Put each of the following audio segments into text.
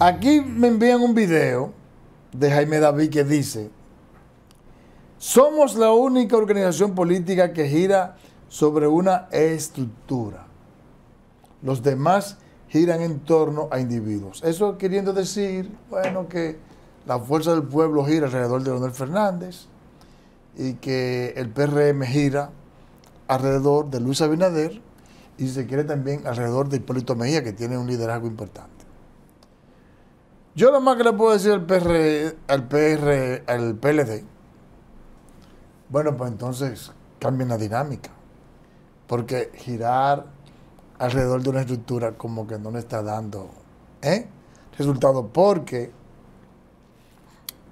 Aquí me envían un video de Jaime David que dice, somos la única organización política que gira sobre una estructura. Los demás giran en torno a individuos. Eso queriendo decir, bueno, que la fuerza del pueblo gira alrededor de Leonel Fernández y que el PRM gira alrededor de Luis Abinader y se quiere también alrededor de Hipólito Mejía, que tiene un liderazgo importante. Yo lo más que le puedo decir al PR, al PR, al PLD, bueno, pues entonces cambia la dinámica. Porque girar alrededor de una estructura como que no le está dando ¿eh? resultado. Porque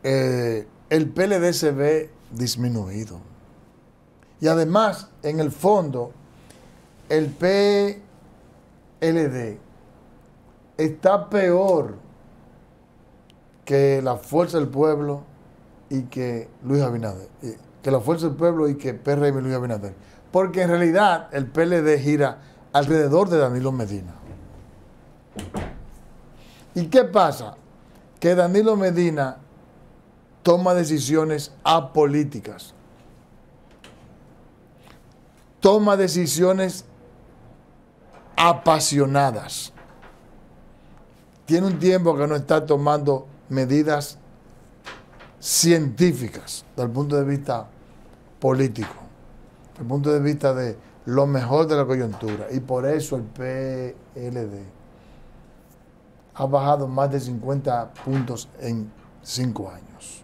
eh, el PLD se ve disminuido. Y además, en el fondo, el PLD está peor que la fuerza del pueblo y que Luis Abinader, que la fuerza del pueblo y que PRM y Luis Abinader. Porque en realidad el PLD gira alrededor de Danilo Medina. ¿Y qué pasa? Que Danilo Medina toma decisiones apolíticas. Toma decisiones apasionadas. Tiene un tiempo que no está tomando medidas científicas, desde el punto de vista político, desde el punto de vista de lo mejor de la coyuntura. Y por eso el PLD ha bajado más de 50 puntos en cinco años.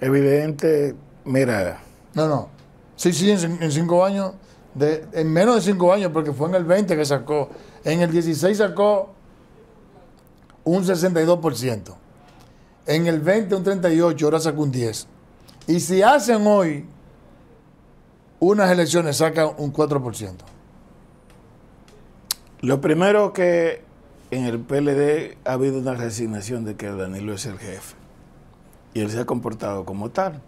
Evidente, mira. No, no. Sí, sí, en, cinco años, en menos de cinco años, porque fue en el 20 que sacó. En el 16 sacó un 62%. En el 20 un 38, ahora saca un 10. Y si hacen hoy unas elecciones, sacan un 4%. Lo primero que en el PLD ha habido una resignación de que Danilo es el jefe. Y él se ha comportado como tal.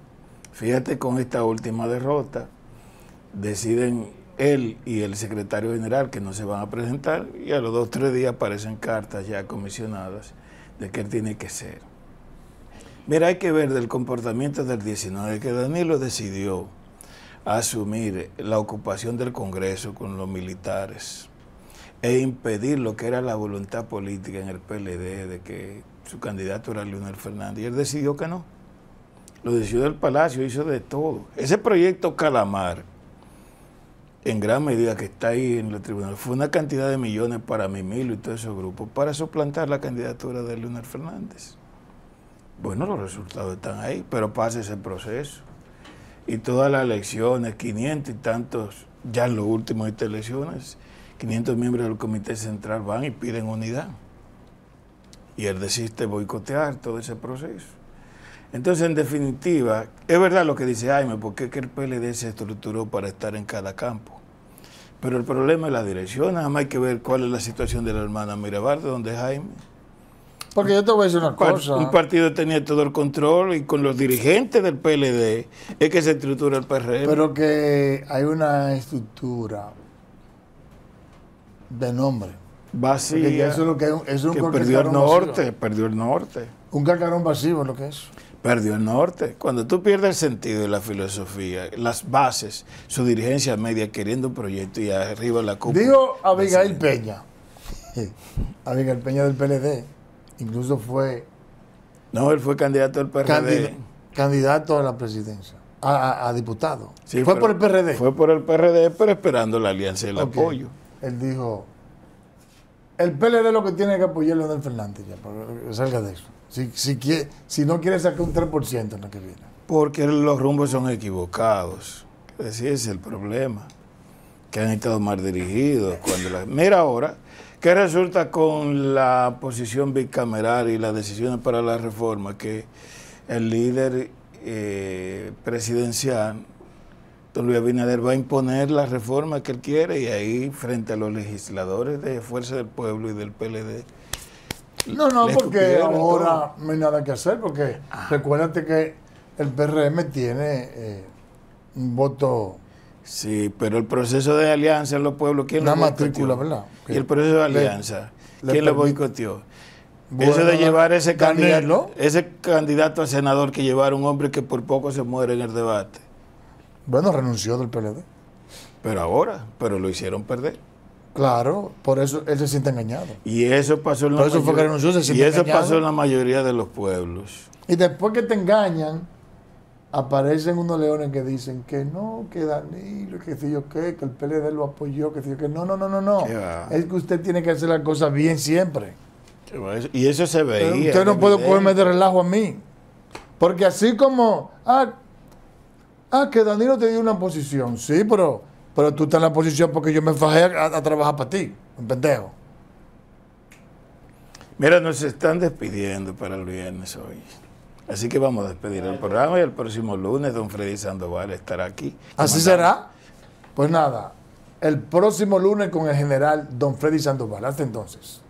Fíjate con esta última derrota, deciden él y el secretario general que no se van a presentar y a los dos o tres días aparecen cartas ya comisionadas de que él tiene que ser. Mira, hay que ver del comportamiento del 19 que Danilo decidió asumir la ocupación del Congreso con los militares e impedir lo que era la voluntad política en el PLD de que su candidato era Leonel Fernández. Y él decidió que no. Lo decidió del Palacio, hizo de todo. Ese proyecto Calamar, en gran medida que está ahí en el tribunal fue una cantidad de millones para Mimilo y todos esos grupos para suplantar la candidatura de Leonel Fernández. Bueno, los resultados están ahí, pero pasa ese proceso. Y todas las elecciones, 500 y tantos, ya en los últimos de elecciones, 500 miembros del Comité Central van y piden unidad. Y él desiste boicotear todo ese proceso. Entonces, en definitiva, es verdad lo que dice Jaime, porque es que el PLD se estructuró para estar en cada campo. Pero el problema es la dirección, nada más hay que ver cuál es la situación de la hermana Mirabarde, donde es Jaime. Porque yo te voy a decir una cosa. Un partido tenía todo el control y con los dirigentes del PLD es que se estructura el PRM. Pero que hay una estructura de nombre. Vacía. Eso es lo que, es un perdió el norte, perdió el norte. Un cacarón vacío es lo que es perdió el norte. Cuando tú pierdes el sentido de la filosofía, las bases, su dirigencia media queriendo un proyecto y arriba la cúpula. Digo Abigail Peña. Abigail Peña del PLD. Incluso fue. No, él fue candidato al PRD. candidato a la presidencia. A, diputado. fue por el PRD. Fue por el PRD, pero esperando la alianza y el apoyo. Él dijo. El PLD lo que tiene que apoyar a Leonel Fernández, ya, salga de eso. Si, si, si no quiere sacar un 3% en lo que viene. Porque los rumbos son equivocados. Ese es el problema. Que han estado mal dirigidos. Cuando la... Mira ahora, ¿qué resulta con la posición bicameral y las decisiones para la reforma? Que el líder eh, presidencial, don Luis Abinader, va a imponer la reforma que él quiere y ahí, frente a los legisladores de Fuerza del Pueblo y del PLD, no, no, porque ahora no hay nada que hacer, porque ah. recuérdate que el PRM tiene eh, un voto. Sí, pero el proceso de alianza en los pueblos, ¿quién lo matrícula, ¿verdad? Y el proceso de alianza, ¿quién lo boicoteó? Eso de llevar ese candidato, ese candidato a senador que llevaron un hombre que por poco se muere en el debate. Bueno, renunció del PLD. Pero ahora, pero lo hicieron perder. Claro, por eso él se siente engañado. Y eso pasó en la, mayoría de los pueblos. Y después que te engañan, aparecen unos leones que dicen que no, que Danilo, que si yo qué, que el PLD lo apoyó, que si yo No, no, no, no, no. Es que usted tiene que hacer las cosas bien siempre. Y eso se veía. usted no puede ponerme de relajo a mí. Porque así como, ah, ah, que Danilo te dio una posición, sí, pero pero tú estás en la posición porque yo me fajé a, a trabajar para ti, un pendejo. Mira, nos están despidiendo para el viernes hoy. Así que vamos a despedir el programa y el próximo lunes don Freddy Sandoval estará aquí. ¿Así será? Pues nada, el próximo lunes con el general don Freddy Sandoval. Hasta entonces.